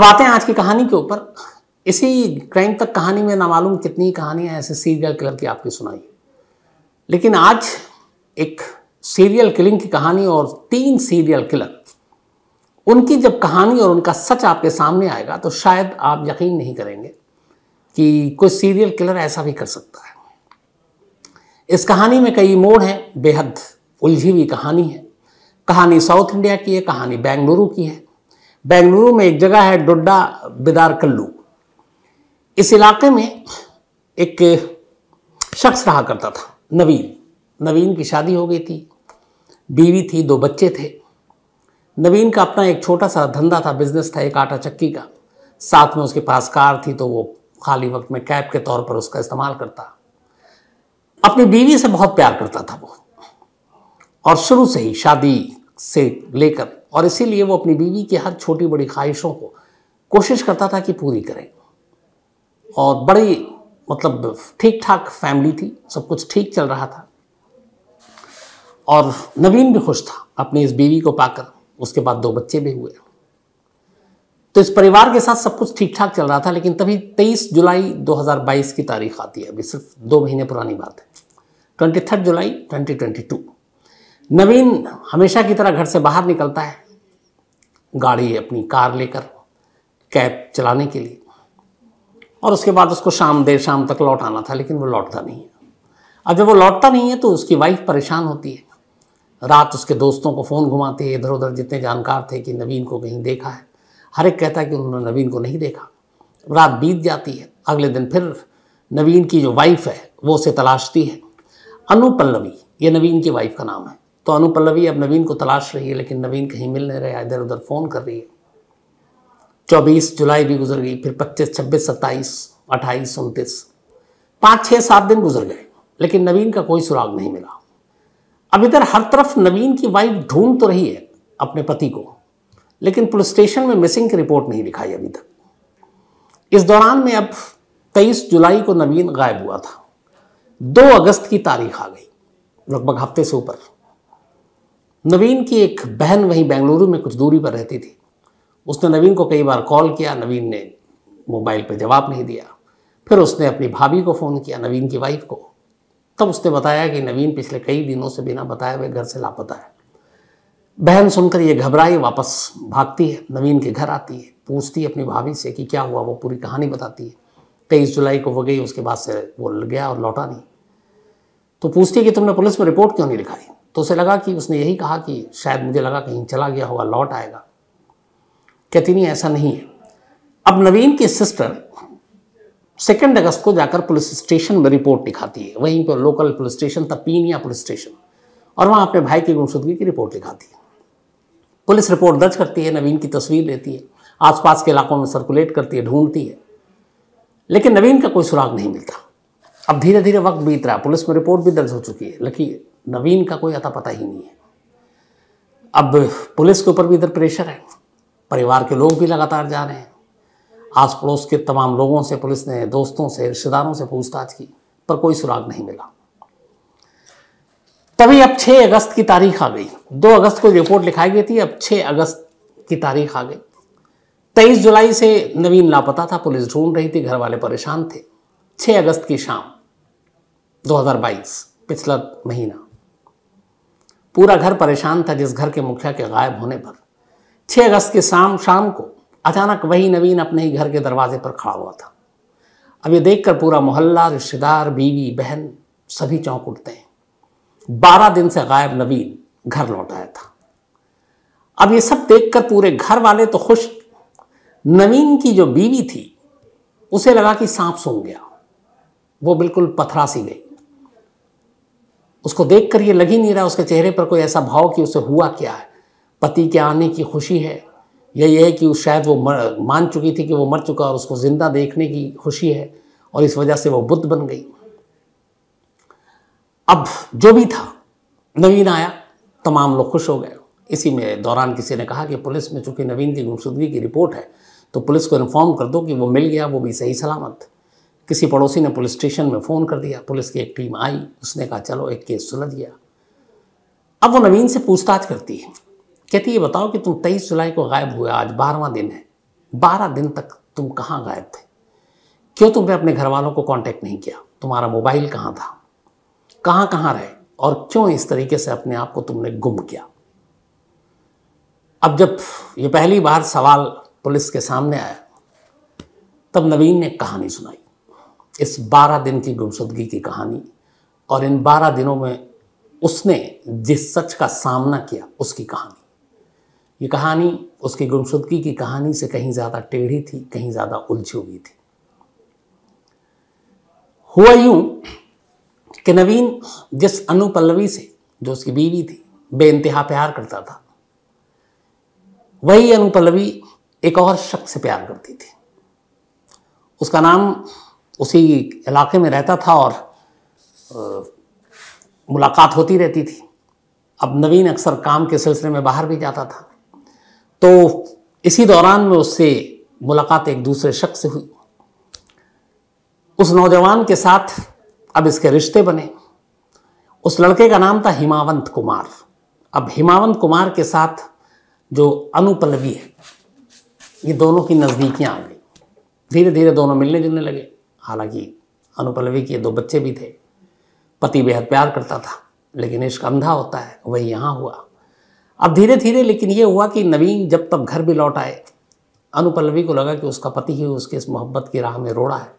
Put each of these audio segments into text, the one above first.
अब आते हैं आज की कहानी के ऊपर इसी क्राइम तक कहानी में नामालूम कितनी कहानियां ऐसे सीरियल किलर की आपने सुनाई लेकिन आज एक सीरियल किलिंग की कहानी और तीन सीरियल किलर उनकी जब कहानी और उनका सच आपके सामने आएगा तो शायद आप यकीन नहीं करेंगे कि कोई सीरियल किलर ऐसा भी कर सकता है इस कहानी में कई मोड़ हैं बेहद उलझी हुई कहानी है कहानी साउथ इंडिया की है कहानी बेंगलुरु की है बेंगलुरु में एक जगह है डोडा बिदार कल्लू इस इलाके में एक शख्स रहा करता था नवीन नवीन की शादी हो गई थी बीवी थी दो बच्चे थे नवीन का अपना एक छोटा सा धंधा था बिजनेस था एक आटा चक्की का साथ में उसके पास कार थी तो वो खाली वक्त में कैब के तौर पर उसका इस्तेमाल करता अपनी बीवी से बहुत प्यार करता था वो और शुरू से ही शादी से लेकर और इसीलिए वो अपनी बीवी की हर छोटी बड़ी ख्वाहिशों को कोशिश करता था कि पूरी करे और बड़ी मतलब ठीक ठाक फैमिली थी सब कुछ ठीक चल रहा था और नवीन भी खुश था अपनी इस बीवी को पाकर उसके बाद दो बच्चे भी हुए तो इस परिवार के साथ सब कुछ ठीक ठाक चल रहा था लेकिन तभी 23 जुलाई 2022 की तारीख आती है अभी सिर्फ दो महीने पुरानी बात है 23 जुलाई 2022 नवीन हमेशा की तरह घर से बाहर निकलता है गाड़ी अपनी कार लेकर कैब चलाने के लिए और उसके बाद उसको शाम देर शाम तक लौट आना था लेकिन वो लौटता नहीं है अब जब वो लौटता नहीं है तो उसकी वाइफ परेशान होती है रात उसके दोस्तों को फ़ोन घुमाते हैं इधर उधर जितने जानकार थे कि नवीन को कहीं देखा है हर एक कहता है कि उन्होंने नवीन को नहीं देखा रात बीत जाती है अगले दिन फिर नवीन की जो वाइफ है वो उसे तलाशती है अनु पल्लवी ये नवीन की वाइफ का नाम है तो अनुपल्लवी अब नवीन को तलाश रही है लेकिन नवीन कहीं मिल नहीं रहा इधर उधर फ़ोन कर रही है चौबीस जुलाई भी गुजर गई फिर पच्चीस छब्बीस सत्ताईस अट्ठाईस उनतीस पाँच छः सात दिन गुजर गए लेकिन नवीन का कोई सुराग नहीं मिला अब इधर हर तरफ नवीन की वाइफ ढूंढ तो रही है अपने पति को लेकिन पुलिस स्टेशन में मिसिंग की रिपोर्ट नहीं दिखाई अभी तक इस दौरान में अब 23 जुलाई को नवीन गायब हुआ था 2 अगस्त की तारीख आ गई लगभग हफ्ते से ऊपर नवीन की एक बहन वहीं बेंगलुरु में कुछ दूरी पर रहती थी उसने नवीन को कई बार कॉल किया नवीन ने मोबाइल पर जवाब नहीं दिया फिर उसने अपनी भाभी को फ़ोन किया नवीन की वाइफ को तब उसने बताया कि नवीन पिछले कई दिनों से बिना बताए हुए घर से लापता है बहन सुनकर ये घबराई वापस भागती है नवीन के घर आती है पूछती है अपनी भाभी से कि क्या हुआ वो पूरी कहानी बताती है तेईस जुलाई को वो गई उसके बाद से वो गया और लौटा नहीं तो पूछती है कि तुमने पुलिस में रिपोर्ट क्यों नहीं लिखाई तो उसे लगा कि उसने यही कहा कि शायद मुझे लगा कहीं चला गया होगा लौट आएगा कहती नहीं ऐसा नहीं है अब नवीन की सिस्टर सेकेंड अगस्त को जाकर पुलिस स्टेशन में रिपोर्ट लिखाती है वहीं पर लोकल पुलिस स्टेशन था पीनिया पुलिस स्टेशन और वहाँ अपने भाई की गुमशुदगी की रिपोर्ट लिखाती है पुलिस रिपोर्ट दर्ज करती है नवीन की तस्वीर लेती है आसपास के इलाकों में सर्कुलेट करती है ढूंढती है लेकिन नवीन का कोई सुराग नहीं मिलता अब धीरे धीरे वक्त बीत रहा है पुलिस में रिपोर्ट भी दर्ज हो चुकी है लेकिन नवीन का कोई अता पता ही नहीं है अब पुलिस के ऊपर भी इधर प्रेशर है परिवार के लोग भी लगातार जा रहे हैं आस पड़ोस के तमाम लोगों से पुलिस ने दोस्तों से रिश्तेदारों से पूछताछ की पर कोई सुराग नहीं मिला तभी अब 6 अगस्त की तारीख आ गई 2 अगस्त को रिपोर्ट लिखाई गई थी अब 6 अगस्त की तारीख आ गई तेईस जुलाई से नवीन लापता था पुलिस ढूंढ रही थी घर वाले परेशान थे छह अगस्त की शाम दो पिछला महीना पूरा घर परेशान था जिस घर के मुखिया के गायब होने पर छः अगस्त के शाम शाम को अचानक वही नवीन अपने ही घर के दरवाजे पर खड़ा हुआ था अब ये देखकर पूरा मोहल्ला रिश्तेदार बीवी बहन सभी चौंक उठते हैं बारह दिन से गायब नवीन घर लौट आया था अब ये सब देखकर पूरे घर वाले तो खुश नवीन की जो बीवी थी उसे लगा कि सांप सूंघ गया वो बिल्कुल पथरा सी गई उसको देख कर ये लग ही नहीं रहा उसके चेहरे पर कोई ऐसा भाव कि उसे हुआ क्या है पति के आने की खुशी है या यह है कि शायद वो मर, मान चुकी थी कि वो मर चुका और उसको ज़िंदा देखने की खुशी है और इस वजह से वो बुद्ध बन गई अब जो भी था नवीन आया तमाम लोग खुश हो गए इसी में दौरान किसी ने कहा कि पुलिस में चूंकि नवीन की गुमशुदगी की रिपोर्ट है तो पुलिस को इन्फॉर्म कर दो कि वो मिल गया वो भी सही सलामत किसी पड़ोसी ने पुलिस स्टेशन में फ़ोन कर दिया पुलिस की एक टीम आई उसने कहा चलो एक केस सुलझ गया अब वो नवीन से पूछताछ करती है कहती ये बताओ कि तुम तेईस जुलाई को गायब हुए आज बारहवा दिन है बारह दिन तक तुम कहाँ गायब थे क्यों तुमने अपने घर वालों को कांटेक्ट नहीं किया तुम्हारा मोबाइल कहाँ था कहाँ कहाँ रहे और क्यों इस तरीके से अपने आप को तुमने गुम किया अब जब ये पहली बार सवाल पुलिस के सामने आया तब नवीन ने कहानी सुनाई इस 12 दिन की गुमशुदगी की कहानी और इन 12 दिनों में उसने जिस सच का सामना किया उसकी कहानी ये कहानी उसकी गुमशुदगी की कहानी से कहीं ज़्यादा टेढ़ी थी कहीं ज़्यादा उलझी हुई थी हुआ यूं कि नवीन जिस अनुपल्लवी से जो उसकी बीवी थी बेानतहा प्यार करता था वही अनुपल्लवी एक और शख्स से प्यार करती थी उसका नाम उसी इलाके में रहता था और आ, मुलाकात होती रहती थी अब नवीन अक्सर काम के सिलसिले में बाहर भी जाता था तो इसी दौरान में उससे मुलाकात एक दूसरे शख्स से हुई उस नौजवान के साथ अब इसके रिश्ते बने उस लड़के का नाम था हिमावंत कुमार अब हिमावंत कुमार के साथ जो अनुपलवी है ये दोनों की नज़दीकियाँ आ गई धीरे धीरे दोनों मिलने जुलने लगे हालांकि अनुपलवी के दो बच्चे भी थे पति बेहद प्यार करता था लेकिन इश्क अंधा होता है वही यहाँ हुआ अब धीरे धीरे लेकिन ये हुआ कि नवीन जब तब घर भी लौट आए अनुपल्लवी को लगा कि उसका पति ही उसके इस मोहब्बत की राह में रोड़ा है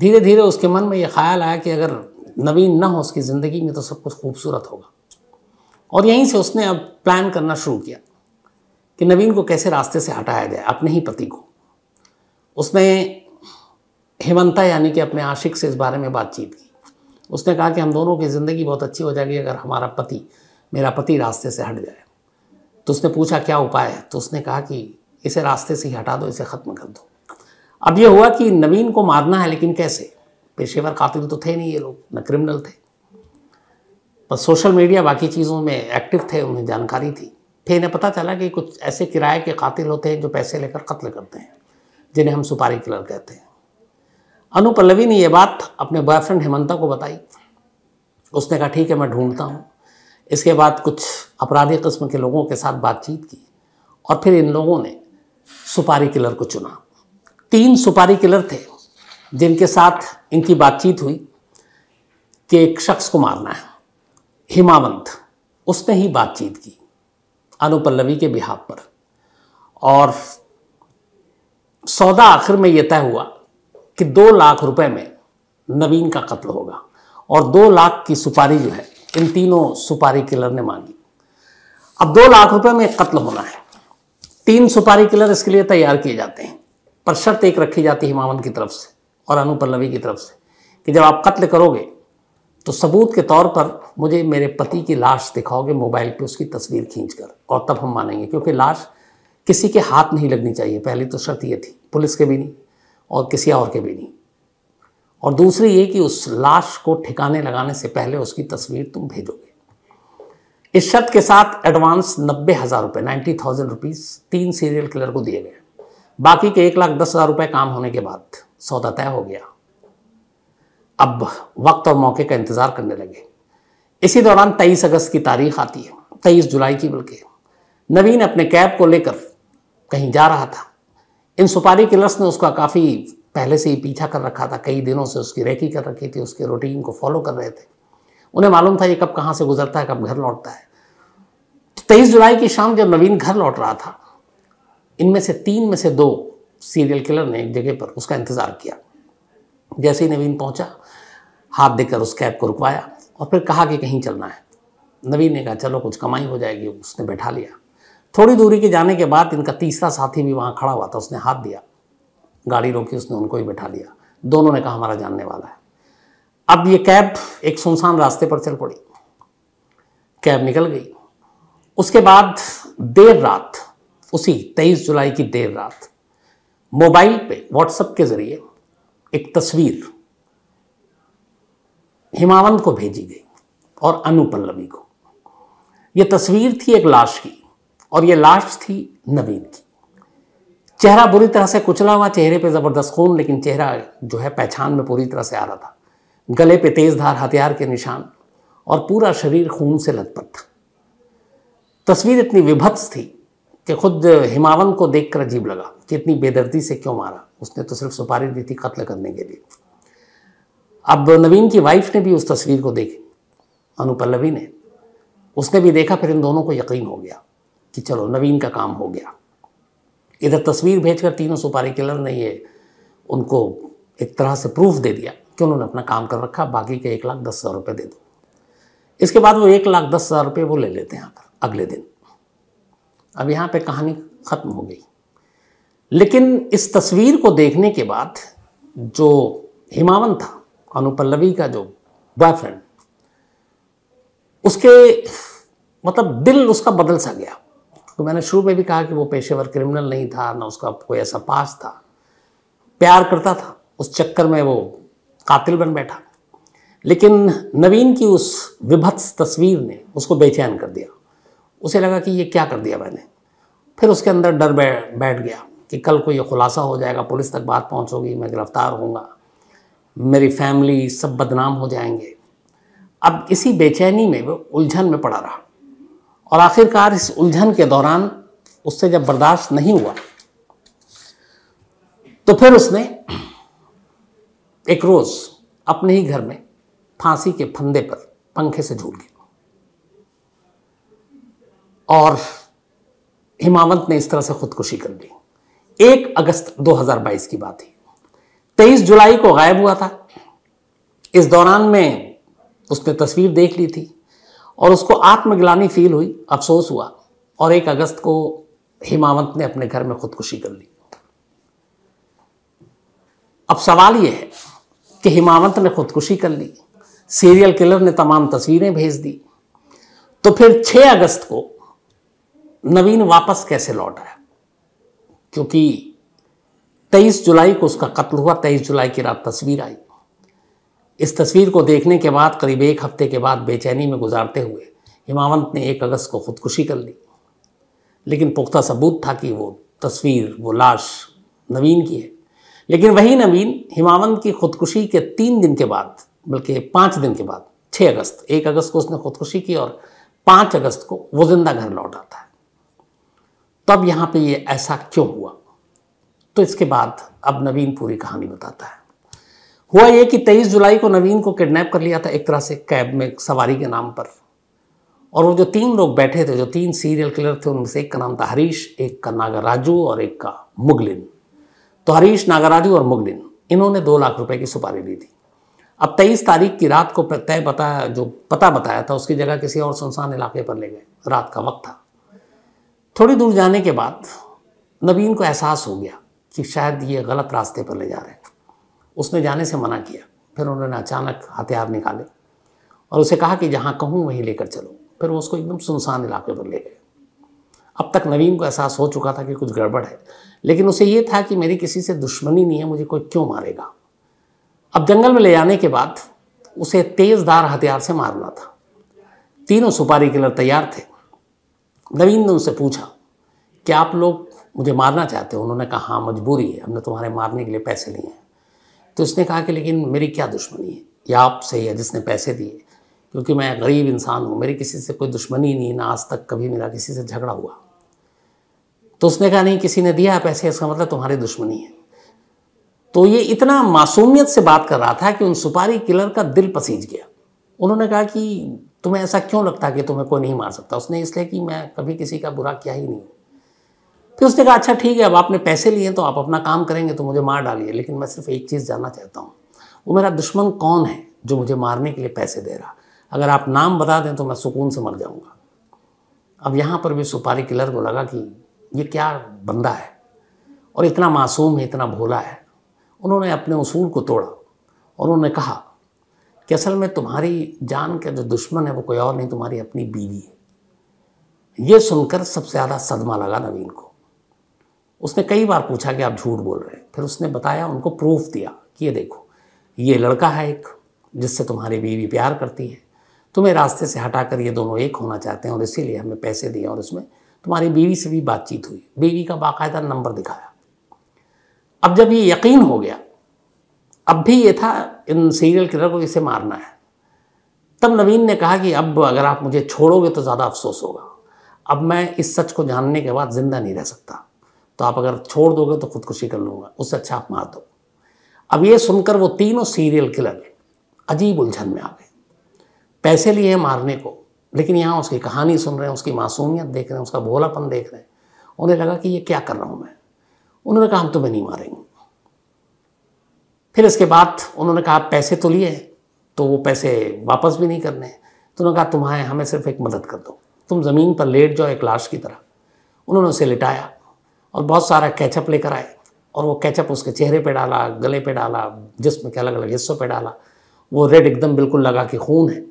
धीरे धीरे उसके मन में ये ख्याल आया कि अगर नवीन ना हो उसकी ज़िंदगी में तो सब कुछ खूबसूरत होगा और यहीं से उसने अब प्लान करना शुरू किया कि नवीन को कैसे रास्ते से हटाया जाए अपने ही पति को उसने हेमंता यानी कि अपने आशिक से इस बारे में बातचीत की उसने कहा कि हम दोनों की ज़िंदगी बहुत अच्छी हो जाएगी अगर हमारा पति मेरा पति रास्ते से हट जाए तो उसने पूछा क्या उपाय है तो उसने कहा कि इसे रास्ते से ही हटा दो इसे ख़त्म कर दो अब यह हुआ कि नवीन को मारना है लेकिन कैसे पेशेवर कातिल तो थे नहीं ये लोग न क्रिमिनल थे पर सोशल मीडिया बाकी चीज़ों में एक्टिव थे उन्हें जानकारी थी फिर इन्हें पता चला कि कुछ ऐसे किराए के कातिल होते हैं जो पैसे लेकर कत्ल करते हैं जिन्हें हम सुपारी किलर कहते हैं अनुपल्लवी ने यह बात अपने बॉयफ्रेंड हेमंता को बताई उसने कहा ठीक है मैं ढूंढता हूँ इसके बाद कुछ अपराधी किस्म के लोगों के साथ बातचीत की और फिर इन लोगों ने सुपारी किलर को चुना तीन सुपारी किलर थे जिनके साथ इनकी बातचीत हुई कि एक शख्स को मारना है हिमावंत उसने ही बातचीत की अनुपल्लवी के बिहाब पर और सौदा आखिर में यह तय हुआ कि दो लाख रुपए में नवीन का कत्ल होगा और दो लाख की सुपारी जो है इन तीनों सुपारी किलर ने मांगी अब दो लाख रुपए में कत्ल होना है तीन सुपारी किलर इसके लिए तैयार किए जाते हैं पर शर्त एक रखी जाती है हिमावन की तरफ से और अनुपल्लवी की तरफ से कि जब आप कत्ल करोगे तो सबूत के तौर पर मुझे मेरे पति की लाश दिखाओगे मोबाइल पे उसकी तस्वीर खींच कर और तब हम मानेंगे क्योंकि लाश किसी के हाथ नहीं लगनी चाहिए पहले तो शर्त ये थी पुलिस के भी नहीं और किसी और के भी नहीं और दूसरी ये कि उस लाश को ठिकाने लगाने से पहले उसकी तस्वीर तुम भेजोगे इस शर्त के साथ एडवांस नब्बे हज़ार रुपये नाइन्टी थाउजेंड रुपीज़ तीन सीरियल किलर को दिए गए बाकी के एक लाख दस हज़ार रुपये काम होने के बाद सौदा तय हो गया अब वक्त और मौके का इंतज़ार करने लगे इसी दौरान तेईस अगस्त की तारीख आती है तेईस जुलाई की बल्कि नवीन अपने कैब को लेकर कहीं जा रहा था इन सुपारी के ने उसका काफ़ी पहले से ही पीछा कर रखा था कई दिनों से उसकी रेकी कर रखी थी उसके रूटीन को फॉलो कर रहे थे उन्हें मालूम था ये कब कहाँ से गुजरता है कब घर लौटता है तेईस जुलाई की शाम जब नवीन घर लौट रहा था इनमें से तीन में से दो सीरियल किलर ने एक जगह पर उसका इंतज़ार किया जैसे ही नवीन पहुंचा हाथ देकर उस कैब को रुकवाया और फिर कहा कि कहीं चलना है नवीन ने कहा चलो कुछ कमाई हो जाएगी उसने बैठा लिया थोड़ी दूरी के जाने के बाद इनका तीसरा साथी भी वहाँ खड़ा हुआ था उसने हाथ दिया गाड़ी रोकी उसने उनको ही बैठा लिया दोनों ने कहा हमारा जानने वाला है अब ये कैब एक सुनसान रास्ते पर चल पड़ी कैब निकल गई उसके बाद देर रात उसी 23 जुलाई की देर रात मोबाइल पे व्हाट्सएप के जरिए एक तस्वीर हिमावंत को भेजी गई और अनुपल्लवी को यह तस्वीर थी एक लाश की और ये लाश थी नवीन की चेहरा बुरी तरह से कुचला हुआ चेहरे पे ज़बरदस्त खून लेकिन चेहरा जो है पहचान में पूरी तरह से आ रहा था गले पे तेज धार हथियार के निशान और पूरा शरीर खून से लथपथ था तस्वीर इतनी विभत्स थी कि खुद हिमावन को देखकर अजीब लगा कि इतनी बेदर्दी से क्यों मारा उसने तो सिर्फ सुपारी दी थी कत्ल करने के लिए अब नवीन की वाइफ ने भी उस तस्वीर को देखी अनुपल्लवी ने उसने भी देखा फिर इन दोनों को यकीन हो गया कि चलो नवीन का काम हो गया इधर तस्वीर भेजकर तीनों सुपारी किलर ने ये उनको एक तरह से प्रूफ दे दिया कि उन्होंने अपना काम कर रखा बाकी के एक लाख दस हज़ार रुपये दे दो इसके बाद वो एक लाख दस हज़ार रुपये वो ले लेते हैं आकर अगले दिन अब यहाँ पे कहानी ख़त्म हो गई लेकिन इस तस्वीर को देखने के बाद जो हिमावन था अनुपल्लवी का जो बॉयफ्रेंड उसके मतलब दिल उसका बदल सा गया तो मैंने शुरू में भी कहा कि वो पेशेवर क्रिमिनल नहीं था ना उसका कोई ऐसा पास था प्यार करता था उस चक्कर में वो कातिल बन बैठा लेकिन नवीन की उस विभत्स तस्वीर ने उसको बेचैन कर दिया उसे लगा कि ये क्या कर दिया मैंने फिर उसके अंदर डर बैठ गया कि कल को ये खुलासा हो जाएगा पुलिस तक बात पहुंचोगी मैं गिरफ्तार होऊंगा मेरी फैमिली सब बदनाम हो जाएंगे अब इसी बेचैनी में वो उलझन में पड़ा रहा और आखिरकार इस उलझन के दौरान उससे जब बर्दाश्त नहीं हुआ तो फिर उसने एक रोज अपने ही घर में फांसी के फंदे पर पंखे से झूल गया और हिमावंत ने इस तरह से खुदकुशी कर ली एक अगस्त 2022 की बात थी तेईस जुलाई को गायब हुआ था इस दौरान में उसने तस्वीर देख ली थी और उसको आत्मग्लानी फील हुई अफसोस हुआ और एक अगस्त को हिमावंत ने अपने घर में खुदकुशी कर ली अब सवाल यह है कि हिमावंत ने खुदकुशी कर ली सीरियल किलर ने तमाम तस्वीरें भेज दी तो फिर 6 अगस्त को नवीन वापस कैसे लौट रहा क्योंकि 23 जुलाई को उसका कत्ल हुआ 23 जुलाई की रात तस्वीर आई इस तस्वीर को देखने के बाद करीब एक हफ्ते के बाद बेचैनी में गुजारते हुए हिमावंत ने एक अगस्त को खुदकुशी कर ली लेकिन पुख्ता सबूत था कि वो तस्वीर वो लाश नवीन की है लेकिन वही नवीन हिमावंत की खुदकुशी के तीन दिन के बाद बल्कि पाँच दिन के बाद छः अगस्त एक अगस्त को उसने खुदकुशी की और पाँच अगस्त को वो जिंदा घर लौट आता है तब यहाँ पे ये ऐसा क्यों हुआ तो इसके बाद अब नवीन पूरी कहानी बताता है हुआ ये कि 23 जुलाई को नवीन को किडनैप कर लिया था एक तरह से कैब में सवारी के नाम पर और वो जो तीन लोग बैठे थे जो तीन सीरियल किलर थे उनमें से एक का नाम था हरीश एक का नागराजू और एक का मुगलिन तो हरीश नागराजू और मुगलिन इन्होंने दो लाख रुपए की सुपारी ली थी अब तेईस तारीख की रात को तय बताया जो पता बताया था उसकी जगह किसी और सुनसान इलाके पर ले गए रात का वक्त था थोड़ी दूर जाने के बाद नवीन को एहसास हो गया कि शायद ये गलत रास्ते पर ले जा रहे हैं उसने जाने से मना किया फिर उन्होंने अचानक हथियार निकाले और उसे कहा कि जहाँ कहूँ वहीं लेकर चलो फिर वो उसको एकदम सुनसान इलाके पर ले गए अब तक नवीन को एहसास हो चुका था कि कुछ गड़बड़ है लेकिन उसे ये था कि मेरी किसी से दुश्मनी नहीं है मुझे कोई क्यों मारेगा अब जंगल में ले जाने के बाद उसे धार हथियार से मारना था तीनों सुपारी किलर तैयार थे नवीन ने उनसे पूछा कि आप लोग मुझे मारना चाहते हो उन्होंने कहा हाँ मजबूरी है हमने तुम्हारे मारने के लिए पैसे लिए हैं तो उसने कहा कि लेकिन मेरी क्या दुश्मनी है या सही है जिसने पैसे दिए क्योंकि मैं गरीब इंसान हूँ मेरी किसी से कोई दुश्मनी नहीं ना आज तक कभी मेरा किसी से झगड़ा हुआ तो उसने कहा नहीं किसी ने दिया पैसे इसका मतलब तुम्हारी दुश्मनी है तो ये इतना मासूमियत से बात कर रहा था कि उन सुपारी किलर का दिल पसीज गया उन्होंने कहा कि तुम्हें ऐसा क्यों लगता कि तुम्हें कोई नहीं मार सकता उसने इसलिए कि मैं कभी किसी का बुरा किया ही नहीं तो उसने कहा अच्छा ठीक है अब आपने पैसे लिए तो आप अपना काम करेंगे तो मुझे मार डालिए लेकिन मैं सिर्फ एक चीज़ जानना चाहता हूँ वो मेरा दुश्मन कौन है जो मुझे मारने के लिए पैसे दे रहा अगर आप नाम बता दें तो मैं सुकून से मर जाऊँगा अब यहाँ पर भी सुपारी किलर को लगा कि ये क्या बंदा है और इतना मासूम है इतना भोला है उन्होंने अपने उसूल को तोड़ा और उन्होंने कहा कि असल में तुम्हारी जान का जो दुश्मन है वो कोई और नहीं तुम्हारी अपनी बीवी है ये सुनकर सबसे ज़्यादा सदमा लगा नवीन को उसने कई बार पूछा कि आप झूठ बोल रहे हैं फिर उसने बताया उनको प्रूफ दिया कि ये देखो ये लड़का है एक जिससे तुम्हारी बीवी प्यार करती है तुम्हें रास्ते से हटाकर ये दोनों एक होना चाहते हैं और इसीलिए हमें पैसे दिए और उसमें तुम्हारी बीवी से भी बातचीत हुई बीवी का बाकायदा नंबर दिखाया अब जब ये यकीन हो गया अब भी ये था इन सीरियल किलर को इसे मारना है तब नवीन ने कहा कि अब अगर आप मुझे छोड़ोगे तो ज़्यादा अफसोस होगा अब मैं इस सच को जानने के बाद ज़िंदा नहीं रह सकता तो आप अगर छोड़ दोगे तो खुदकुशी कर लूँगा उससे अच्छा आप मार दो अब ये सुनकर वो तीनों सीरियल किलर अजीब उलझन में आ गए पैसे लिए हैं मारने को लेकिन यहाँ उसकी कहानी सुन रहे हैं उसकी मासूमियत देख रहे हैं उसका भोलापन देख रहे हैं उन्हें लगा कि ये क्या कर रहा हूँ मैं उन्होंने कहा हम तुम्हें नहीं मारेंगे फिर इसके बाद उन्होंने कहा पैसे तो लिए तो वो पैसे वापस भी नहीं करने तो उन्होंने कहा तुम्हारे हमें सिर्फ एक मदद कर दो तुम ज़मीन पर लेट जाओ एक लाश की तरह उन्होंने उसे लिटाया और बहुत सारा कैचअप लेकर आए और वो कैचअप उसके चेहरे पे डाला गले पे डाला जिसम के अलग अलग हिस्सों पे डाला वो रेड एकदम बिल्कुल लगा कि खून है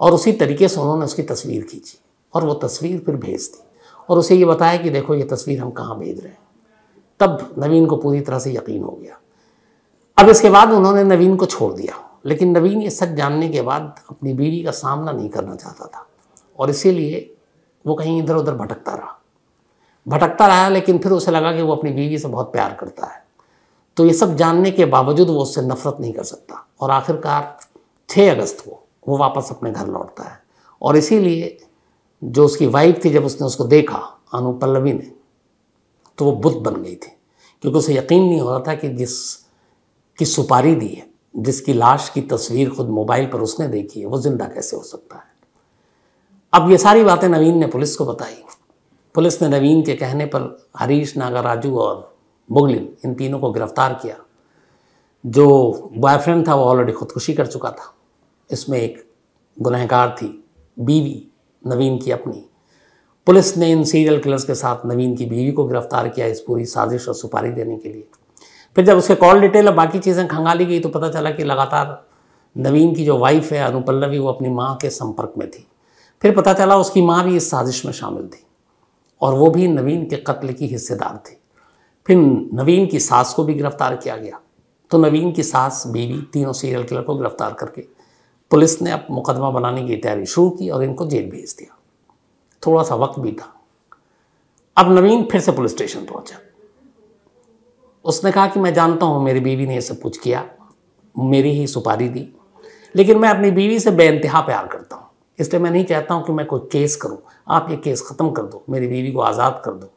और उसी तरीके से उन्होंने उसकी तस्वीर खींची और वो तस्वीर फिर भेज दी और उसे ये बताया कि देखो ये तस्वीर हम कहाँ भेज रहे हैं तब नवीन को पूरी तरह से यकीन हो गया अब इसके बाद उन्होंने नवीन को छोड़ दिया लेकिन नवीन ये सच जानने के बाद अपनी बीवी का सामना नहीं करना चाहता था और इसीलिए वो कहीं इधर उधर भटकता रहा भटकता रहा लेकिन फिर उसे लगा कि वो अपनी बीवी से बहुत प्यार करता है तो ये सब जानने के बावजूद वो उससे नफरत नहीं कर सकता और आखिरकार 6 अगस्त को वो वापस अपने घर लौटता है और इसीलिए जो उसकी वाइफ थी जब उसने उसको देखा अनु पल्लवी ने तो वो बुद्ध बन गई थी क्योंकि उसे यकीन नहीं हो रहा था कि जिस की सुपारी दी है जिसकी लाश की तस्वीर खुद मोबाइल पर उसने देखी है वो जिंदा कैसे हो सकता है अब ये सारी बातें नवीन ने पुलिस को बताई पुलिस ने नवीन के कहने पर हरीश नागराजू और मुगलिन इन तीनों को गिरफ्तार किया जो बॉयफ्रेंड था वो ऑलरेडी खुदकुशी कर चुका था इसमें एक गुनहगार थी बीवी नवीन की अपनी पुलिस ने इन सीरियल किलर्स के साथ नवीन की बीवी को गिरफ्तार किया इस पूरी साजिश और सुपारी देने के लिए फिर जब उसके कॉल डिटेल और बाकी चीज़ें खंगाली गई तो पता चला कि लगातार नवीन की जो वाइफ है अनुपल्लवी वो अपनी माँ के संपर्क में थी फिर पता चला उसकी माँ भी इस साजिश में शामिल थी और वो भी नवीन के कत्ल की हिस्सेदार थे फिर नवीन की सास को भी गिरफ्तार किया गया तो नवीन की सास बीवी तीनों सीरियल किलर को गिरफ्तार करके पुलिस ने अब मुकदमा बनाने की तैयारी शुरू की और इनको जेल भेज दिया थोड़ा सा वक्त बीता अब नवीन फिर से पुलिस स्टेशन पहुंचा उसने कहा कि मैं जानता हूं मेरी बीवी ने यह सब कुछ किया मेरी ही सुपारी दी लेकिन मैं अपनी बीवी से बेानतहा प्यार करता हूँ इसलिए मैं नहीं चाहता हूँ कि मैं कोई केस करूँ आप ये केस ख़त्म कर दो मेरी बीवी को आज़ाद कर दो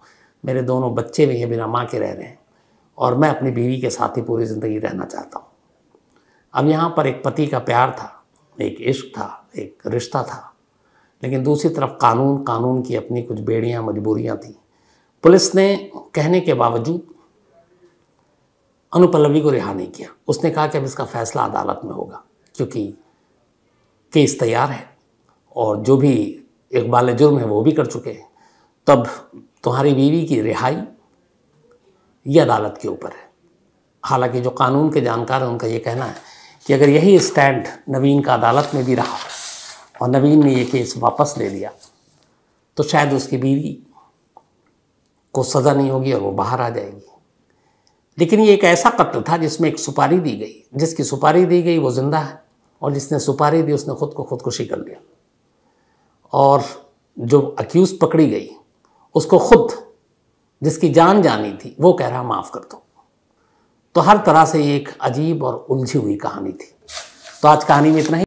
मेरे दोनों बच्चे भी हैं बिना माँ के रह रहे हैं और मैं अपनी बीवी के साथ ही पूरी ज़िंदगी रहना चाहता हूँ अब यहाँ पर एक पति का प्यार था एक इश्क था एक रिश्ता था लेकिन दूसरी तरफ कानून कानून की अपनी कुछ बेड़ियाँ मजबूरियाँ थीं पुलिस ने कहने के बावजूद अनुपल्लवी को रिहा नहीं किया उसने कहा कि अब इसका फैसला अदालत में होगा क्योंकि केस तैयार है और जो भी इकबाल जुर्म है वो भी कर चुके हैं तब तुम्हारी बीवी की रिहाई ये अदालत के ऊपर है हालांकि जो कानून के जानकार हैं उनका ये कहना है कि अगर यही स्टैंड नवीन का अदालत में भी रहा और नवीन ने ये केस वापस ले लिया तो शायद उसकी बीवी को सज़ा नहीं होगी और वो बाहर आ जाएगी लेकिन ये एक ऐसा कत्ल था जिसमें एक सुपारी दी गई जिसकी सुपारी दी गई वो ज़िंदा है और जिसने सुपारी दी उसने खुद को खुदकुशी कर लिया और जो अक्यूज़ पकड़ी गई उसको खुद जिसकी जान जानी थी वो कह रहा माफ़ कर दो तो हर तरह से एक अजीब और उलझी हुई कहानी थी तो आज कहानी में इतना ही